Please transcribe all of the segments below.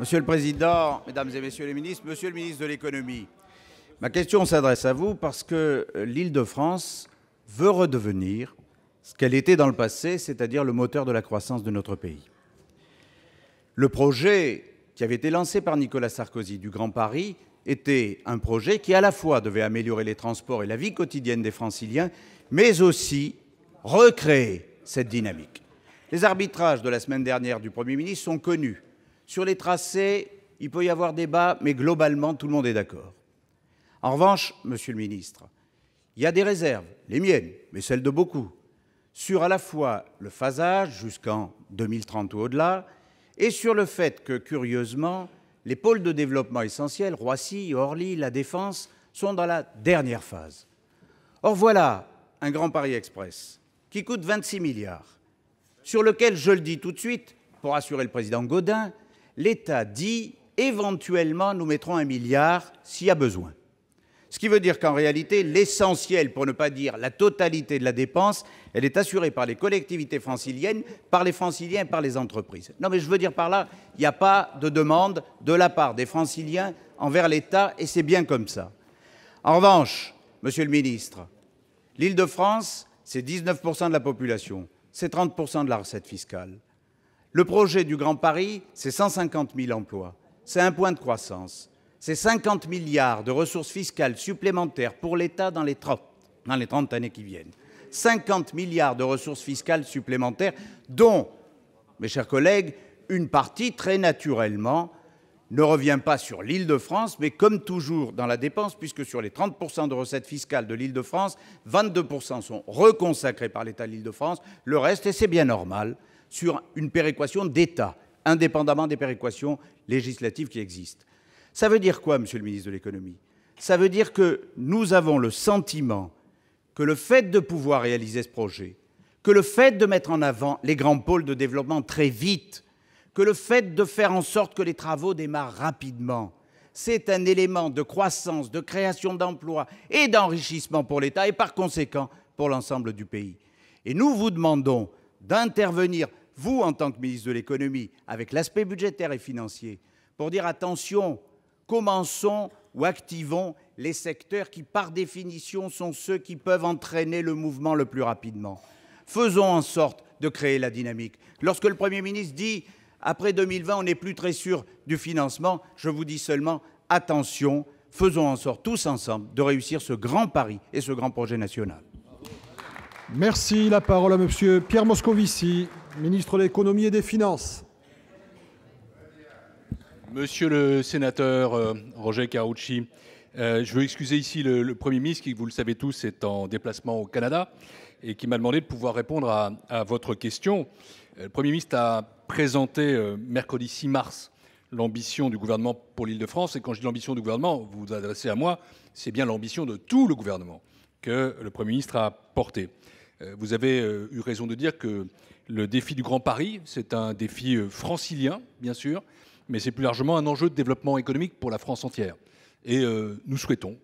Monsieur le Président, Mesdames et Messieurs les ministres, Monsieur le ministre de l'Économie, ma question s'adresse à vous parce que euh, l'Île-de-France veut redevenir ce qu'elle était dans le passé, c'est-à-dire le moteur de la croissance de notre pays. Le projet qui avait été lancé par Nicolas Sarkozy du Grand Paris était un projet qui à la fois devait améliorer les transports et la vie quotidienne des Franciliens, mais aussi recréer cette dynamique. Les arbitrages de la semaine dernière du Premier ministre sont connus. Sur les tracés, il peut y avoir débat, mais globalement, tout le monde est d'accord. En revanche, Monsieur le ministre, il y a des réserves, les miennes, mais celles de beaucoup, sur à la fois le phasage jusqu'en 2030 ou au-delà, et sur le fait que, curieusement, les pôles de développement essentiels, Roissy, Orly, La Défense, sont dans la dernière phase. Or voilà un Grand Paris Express qui coûte 26 milliards, sur lequel, je le dis tout de suite, pour assurer le président Gaudin, l'État dit éventuellement nous mettrons un milliard s'il y a besoin. Ce qui veut dire qu'en réalité, l'essentiel, pour ne pas dire la totalité de la dépense, elle est assurée par les collectivités franciliennes, par les franciliens et par les entreprises. Non, mais je veux dire par là, il n'y a pas de demande de la part des franciliens envers l'État, et c'est bien comme ça. En revanche, monsieur le ministre, l'Île-de-France, c'est 19% de la population, c'est 30% de la recette fiscale. Le projet du Grand Paris, c'est 150 000 emplois, c'est un point de croissance, c'est 50 milliards de ressources fiscales supplémentaires pour l'État dans, les 30 années qui viennent. 50 milliards de ressources fiscales supplémentaires, dont, mes chers collègues, une partie, très naturellement, ne revient pas sur l'île de France, mais comme toujours dans la dépense, puisque sur les 30% de recettes fiscales de l'île de France, 22% sont reconsacrés par l'État de l'île de France, le reste, et c'est bien normal, sur une péréquation d'État, indépendamment des péréquations législatives qui existent. Ça veut dire quoi, monsieur le ministre de l'économie Ça veut dire que nous avons le sentiment que le fait de pouvoir réaliser ce projet, que le fait de mettre en avant les grands pôles de développement très vite, que le fait de faire en sorte que les travaux démarrent rapidement, c'est un élément de croissance, de création d'emplois et d'enrichissement pour l'État et par conséquent pour l'ensemble du pays. Et nous vous demandons d'intervenir vous, en tant que ministre de l'économie, avec l'aspect budgétaire et financier, pour dire attention, commençons ou activons les secteurs qui, par définition, sont ceux qui peuvent entraîner le mouvement le plus rapidement. Faisons en sorte de créer la dynamique. Lorsque le Premier ministre dit après 2020, on n'est plus très sûr du financement, je vous dis seulement attention, faisons en sorte tous ensemble de réussir ce grand pari et ce grand projet national. Merci. La parole à Monsieur Pierre Moscovici. Ministre de l'économie et des finances. Monsieur le sénateur euh, Roger Carucci, euh, je veux excuser ici le, Premier ministre qui, vous le savez tous, est en déplacement au Canada et qui m'a demandé de pouvoir répondre à, votre question. Euh, le Premier ministre a présenté mercredi 6 mars l'ambition du gouvernement pour l'Île-de-France. Et quand je dis l'ambition du gouvernement, vous vous adressez à moi, c'est bien l'ambition de tout le gouvernement que le Premier ministre a portée. Euh, vous avez euh, eu raison de dire que le défi du Grand Paris, c'est un défi euh, francilien, bien sûr, mais c'est plus largement un enjeu de développement économique pour la France entière. Et nous souhaitons,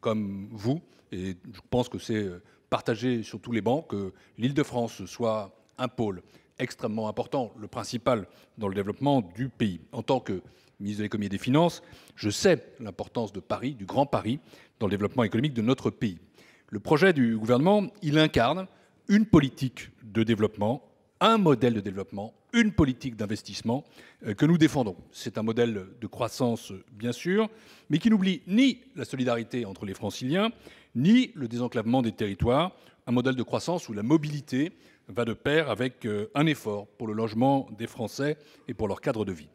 comme vous, et je pense que c'est partagé sur tous les bancs, que l'Île-de-France soit un pôle extrêmement important, le principal dans le développement du pays. En tant que ministre de l'économie et des finances, je sais l'importance de Paris, du Grand Paris, dans le développement économique de notre pays. Le projet du gouvernement, il incarne une politique de développement, un modèle de développement, une politique d'investissement euh, que nous défendons. C'est un modèle de croissance, bien sûr, mais qui n'oublie ni la solidarité entre les franciliens, ni le désenclavement des territoires, un modèle de croissance où la mobilité va de pair avec euh, un effort pour le logement des Français et pour leur cadre de vie.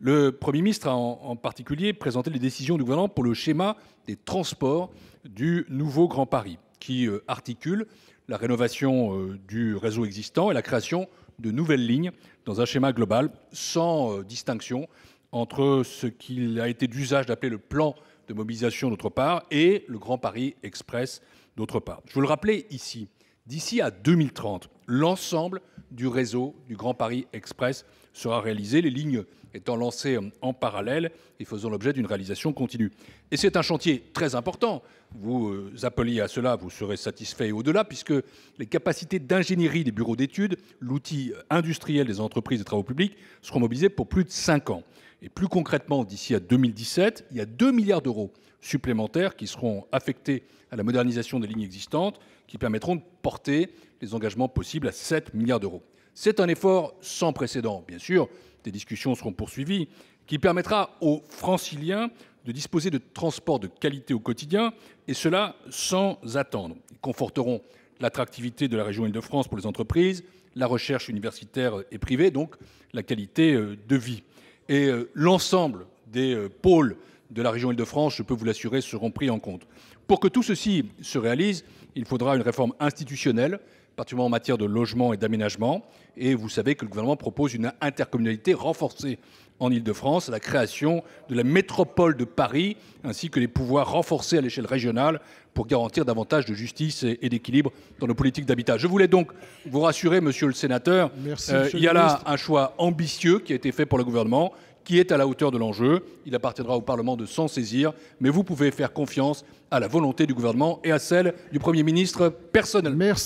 Le Premier ministre a en particulier présenté les décisions du gouvernement pour le schéma des transports du nouveau Grand Paris, qui euh, articule la rénovation euh, du réseau existant et la création de nouvelles lignes dans un schéma global sans euh, distinction entre ce qu'il a été d'usage d'appeler le plan de mobilisation d'autre part et le Grand Paris Express d'autre part. Je veux le rappeler ici, d'ici à 2030, l'ensemble du réseau du Grand Paris Express sera réalisé, les lignes étant lancées en parallèle et faisant l'objet d'une réalisation continue. Et c'est un chantier très important. Vous euh, appeliez à cela, vous serez satisfait au-delà, puisque les capacités d'ingénierie des bureaux d'études, l'outil industriel des entreprises de travaux publics, seront mobilisées pour plus de cinq ans. Et plus concrètement, d'ici à 2017, il y a 2 milliards d'euros supplémentaires qui seront affectés à la modernisation des lignes existantes, qui permettront de porter les engagements possibles à 7 milliards d'euros. C'est un effort sans précédent. Bien sûr, des discussions seront poursuivies, qui permettra aux franciliens de disposer de transports de qualité au quotidien, et cela sans attendre. Ils conforteront l'attractivité de la région Île-de-France pour les entreprises, la recherche universitaire et privée, donc la qualité euh, de vie et euh, l'ensemble des euh, pôles de la région Île-de-France, je peux vous l'assurer, seront pris en compte. Pour que tout ceci se réalise, il faudra une réforme institutionnelle particulièrement en matière de logement et d'aménagement. Et vous savez que le gouvernement propose une intercommunalité renforcée en Ile-de-France, la création de la métropole de Paris, ainsi que des pouvoirs renforcés à l'échelle régionale pour garantir davantage de justice et d'équilibre dans nos politiques d'habitat. Je voulais donc vous rassurer, monsieur le sénateur, euh, il y a là un choix ambitieux qui a été fait pour le gouvernement, qui est à la hauteur de l'enjeu. Il appartiendra au Parlement de s'en saisir, mais vous pouvez faire confiance à la volonté du gouvernement et à celle du Premier ministre personnellement.